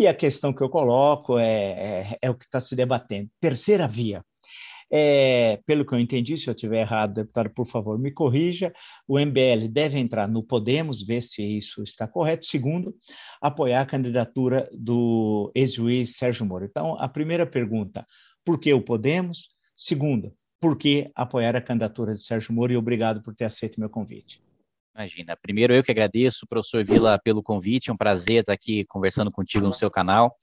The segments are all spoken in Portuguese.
E a questão que eu coloco é, é, é o que está se debatendo. Terceira via. É, pelo que eu entendi, se eu estiver errado, deputado, por favor, me corrija. O MBL deve entrar no Podemos, ver se isso está correto. Segundo, apoiar a candidatura do ex-juiz Sérgio Moro. Então, a primeira pergunta, por que o Podemos? Segunda, por que apoiar a candidatura de Sérgio Moro? E obrigado por ter aceito meu convite. Imagina. Primeiro, eu que agradeço, professor Vila, pelo convite. É um prazer estar aqui conversando contigo no seu canal.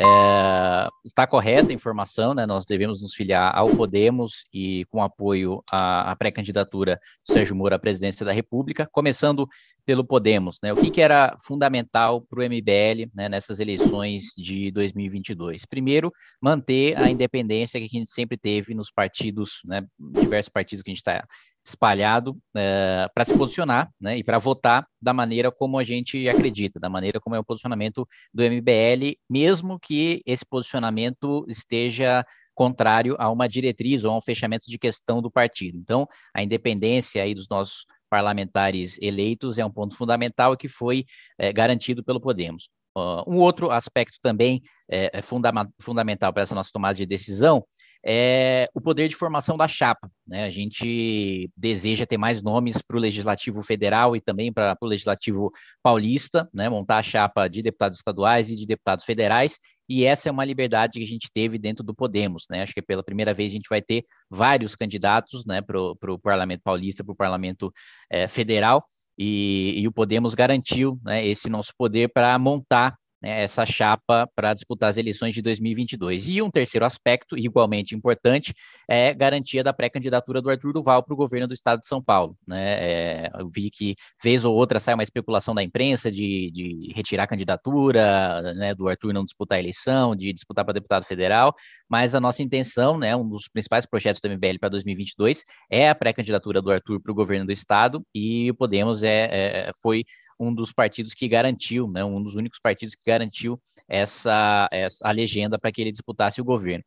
É, está correta a informação, né? Nós devemos nos filiar ao Podemos e com apoio à, à pré-candidatura do Sérgio Moro à presidência da República, começando pelo Podemos, né? O que, que era fundamental para o MBL né, nessas eleições de 2022? Primeiro, manter a independência que a gente sempre teve nos partidos, né, diversos partidos que a gente está espalhado é, eh, para se posicionar né, e para votar da maneira como a gente acredita, da maneira como é o posicionamento do MBL, mesmo que esse posicionamento esteja contrário a uma diretriz ou a um fechamento de questão do partido. Então, a independência aí dos nossos parlamentares eleitos é um ponto fundamental que foi é, garantido pelo Podemos. Uh, um outro aspecto também eh, é, funda fundamental para essa nossa tomada de decisão é o poder de formação da chapa. Né? A gente deseja ter mais nomes para o Legislativo Federal e também para o Legislativo Paulista, né? montar a chapa de deputados estaduais e de deputados federais, e essa é uma liberdade que a gente teve dentro do Podemos, né? Acho que pela primeira vez a gente vai ter vários candidatos, né, para o Parlamento Paulista, para o Parlamento é, Federal, e, e, o Podemos garantiu né, esse nosso poder para montar né, essa chapa para disputar as eleições de 2022. E um terceiro aspecto, igualmente importante, é garantia da pré-candidatura do Arthur Duval para o governo do estado de São Paulo. Né? É, eu vi que, vez ou outra, sai uma especulação da imprensa de, de retirar a candidatura, né, do Arthur não disputar a eleição, de disputar para deputado federal, mas a nossa intenção, né, um dos principais projetos do MBL para 2022 é a pré-candidatura do Arthur para o governo do estado e o Podemos é, é foi um dos partidos que garantiu, né, um dos únicos partidos que garantiu essa, essa a legenda para que ele disputasse o governo.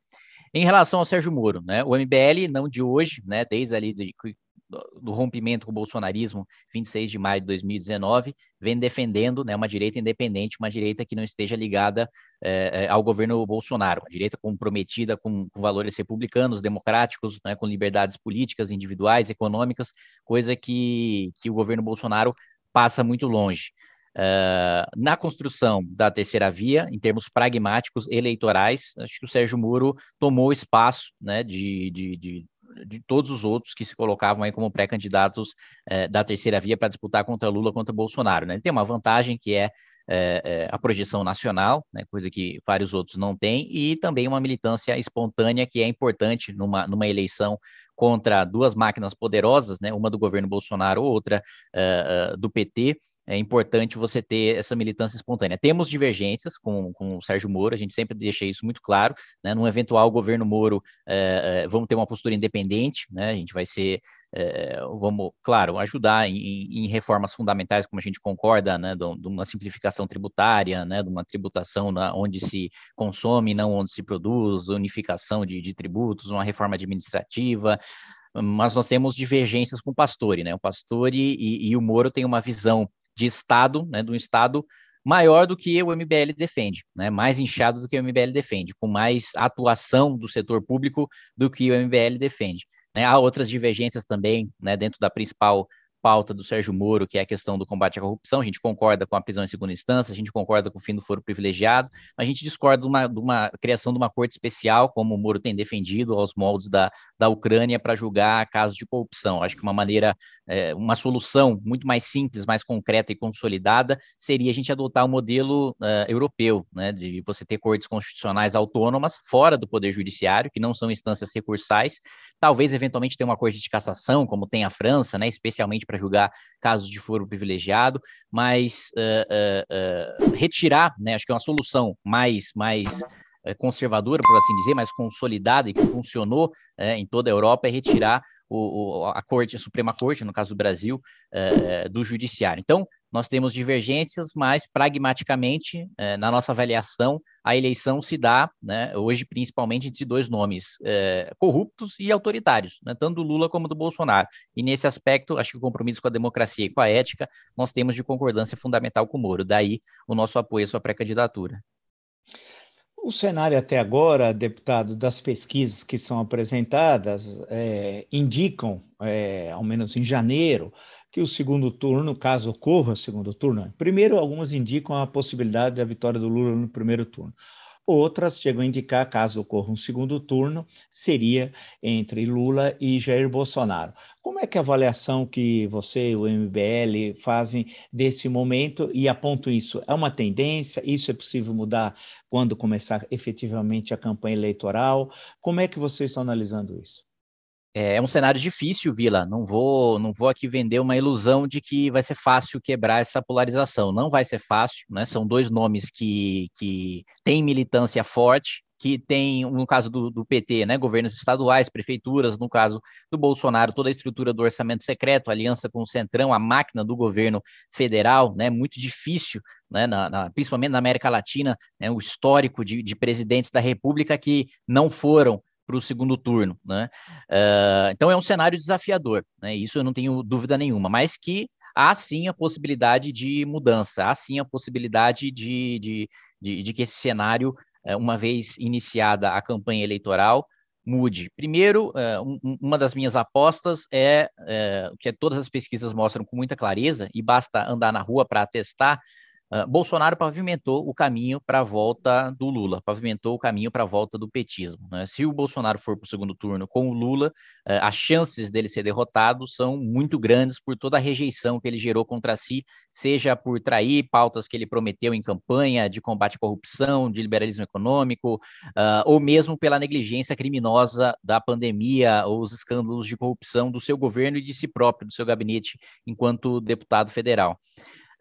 Em relação ao Sérgio Moro, né, o MBL, não de hoje, né, desde ali de, do rompimento com o bolsonarismo, 26 de maio de 2019, vem defendendo né, uma direita independente, uma direita que não esteja ligada eh, eh, ao governo Bolsonaro, uma direita comprometida com, com valores republicanos, democráticos, né, com liberdades políticas, individuais, econômicas, coisa que, que o governo Bolsonaro passa muito longe. Uh, na construção da terceira via, em termos pragmáticos eleitorais, acho que o Sérgio Moro tomou espaço né, de, de, de, de todos os outros que se colocavam aí como pré-candidatos uh, da terceira via para disputar contra Lula, contra Bolsonaro. Né? Ele tem uma vantagem que é eh, eh, a projeção nacional, né, coisa que vários outros não têm, e também uma militância espontânea que é importante numa, numa eleição contra duas máquinas poderosas, né, uma do governo Bolsonaro, outra uh, uh, do PT, é importante você ter essa militância espontânea. Temos divergências com, com o Sérgio Moro, a gente sempre deixa isso muito claro. Né? Num eventual governo Moro, é, é, vamos ter uma postura independente, né? a gente vai ser, é, vamos, claro, ajudar em, em, reformas fundamentais, como a gente concorda, né? de, de uma simplificação tributária, né? de uma tributação na, onde se consome, não onde se produz, unificação de, de tributos, uma reforma administrativa, mas nós temos divergências com o Pastore, né? O Pastore e, e o Moro têm uma visão de Estado, né, de um Estado maior do que o MBL defende, né, mais inchado do que o MBL defende, com mais atuação do setor público do que o MBL defende. Né, há outras divergências também né, dentro da principal pauta do Sérgio Moro, que é a questão do combate à corrupção, a gente concorda com a prisão em segunda instância, a gente concorda com o fim do foro privilegiado, mas a gente discorda de uma, de uma criação de uma corte especial, como o Moro tem defendido aos moldes da, da Ucrânia, para julgar casos de corrupção. Acho que uma maneira, é, uma solução muito mais simples, mais concreta e consolidada seria a gente adotar o um modelo uh, europeu, né, de você ter cortes constitucionais autônomas fora do Poder Judiciário, que não são instâncias recursais, talvez eventualmente ter uma corte de cassação, como tem a França, né, especialmente para julgar casos de foro privilegiado, mas uh, uh, uh, retirar, né, acho que é uma solução mais, mais eh, conservadora, por assim dizer, mais consolidada e que funcionou eh, em toda a Europa, é retirar o, a corte, a Suprema Corte, no caso do Brasil, é, do judiciário. Então, nós temos divergências, mas pragmaticamente, é, na nossa avaliação, a eleição se dá, né, hoje, principalmente entre dois nomes é, corruptos e autoritários, né, tanto do Lula como do Bolsonaro. E nesse aspecto, acho que o compromisso com a democracia e com a ética, nós temos de concordância fundamental com o Moro. Daí o nosso apoio à sua pré-candidatura. O cenário até agora, deputado, das pesquisas que são apresentadas é, indicam, é, ao menos em janeiro, que o segundo turno, caso ocorra o segundo turno, primeiro algumas indicam a possibilidade da vitória do Lula no primeiro turno. Outras chegam a indicar, caso ocorra um segundo turno, seria entre Lula e Jair Bolsonaro. Como é que a avaliação que você e o MBL fazem desse momento e apontam isso? É uma tendência? Isso é possível mudar quando começar efetivamente a campanha eleitoral? Como é que vocês estão analisando isso? É, é um cenário difícil, Vila. Não vou, não vou aqui vender uma ilusão de que vai ser fácil quebrar essa polarização. Não vai ser fácil, né? São dois nomes que, que têm militância forte, que tem, no caso do, do PT, né? Governos estaduais, prefeituras, no caso do Bolsonaro, toda a estrutura do orçamento secreto, aliança com o Centrão, a máquina do governo federal, né? Muito difícil né, na, na, principalmente na América Latina, né, o histórico de, de, presidentes da República que não foram para o segundo turno, né? Uh, então é um cenário desafiador, né? Isso eu não tenho dúvida nenhuma, mas que há sim a possibilidade de mudança, há sim a possibilidade de, de, de, de que esse cenário, eh, uma vez iniciada a campanha eleitoral, mude. Primeiro, eh, uma das minhas apostas é, é que todas as pesquisas mostram com muita clareza, e basta andar na rua para atestar, Bolsonaro pavimentou o caminho para a volta do Lula, pavimentou o caminho para a volta do petismo. Né? Se o Bolsonaro for para o segundo turno com o Lula, uh, as chances dele ser derrotado são muito grandes por toda a rejeição que ele gerou contra si, seja por trair pautas que ele prometeu em campanha de combate à corrupção, de liberalismo econômico, uh, ou mesmo pela negligência criminosa da pandemia ou os escândalos de corrupção do seu governo e de si próprio, do seu gabinete, enquanto deputado federal.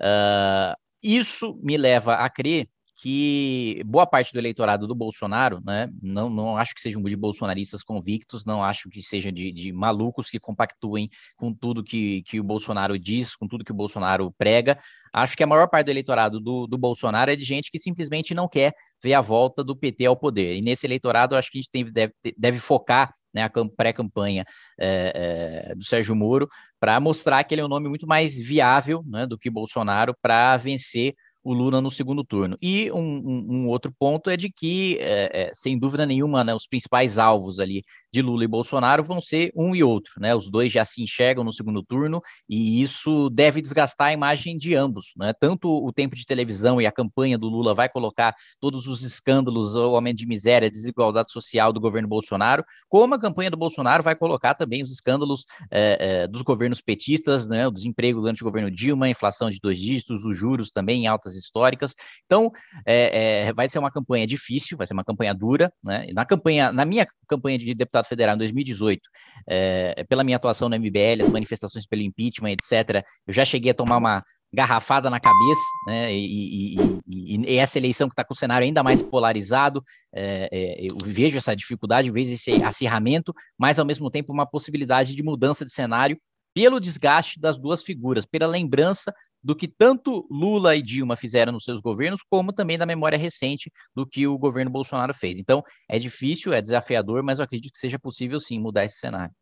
Uh, isso me leva a crer que boa parte do eleitorado do Bolsonaro, né, não, não acho que sejam de bolsonaristas convictos, não acho que seja de, de, malucos que compactuem com tudo que, que o Bolsonaro diz, com tudo que o Bolsonaro prega. Acho que a maior parte do eleitorado do, do Bolsonaro é de gente que simplesmente não quer ver a volta do PT ao poder. E nesse eleitorado, acho que a gente tem, deve, deve focar né, a pré-campanha é, é, do Sérgio Moro para mostrar que ele é um nome muito mais viável né, do que Bolsonaro para vencer o Lula no segundo turno. E um, um, um outro ponto é de que, é, é, sem dúvida nenhuma, né, os principais alvos ali de Lula e Bolsonaro vão ser um e outro. Né? Os dois já se enxergam no segundo turno e isso deve desgastar a imagem de ambos. Né? Tanto o tempo de televisão e a campanha do Lula vai colocar todos os escândalos, o aumento de miséria, desigualdade social do governo Bolsonaro, como a campanha do Bolsonaro vai colocar também os escândalos é, é, dos governos petistas, né? o desemprego durante o governo Dilma, a inflação de dois dígitos, os juros também em alta datas históricas. Então, é, é, vai ser uma campanha difícil, vai ser uma campanha dura. Né? Na campanha, na minha campanha de deputado federal em 2018, é, é, pela minha atuação na MBL, as manifestações pelo impeachment, etc., eu já cheguei a tomar uma, garrafada na cabeça, né? E, e, e, e essa eleição que está com o cenário ainda mais polarizado, é, é, eu vejo essa dificuldade, vejo esse acirramento, mas ao mesmo tempo uma possibilidade de mudança de cenário pelo desgaste das duas figuras, pela lembrança do que tanto Lula e Dilma fizeram nos seus governos, como também da memória recente do que o governo Bolsonaro fez. Então, é difícil, é desafiador, mas eu acredito que seja possível sim mudar esse cenário.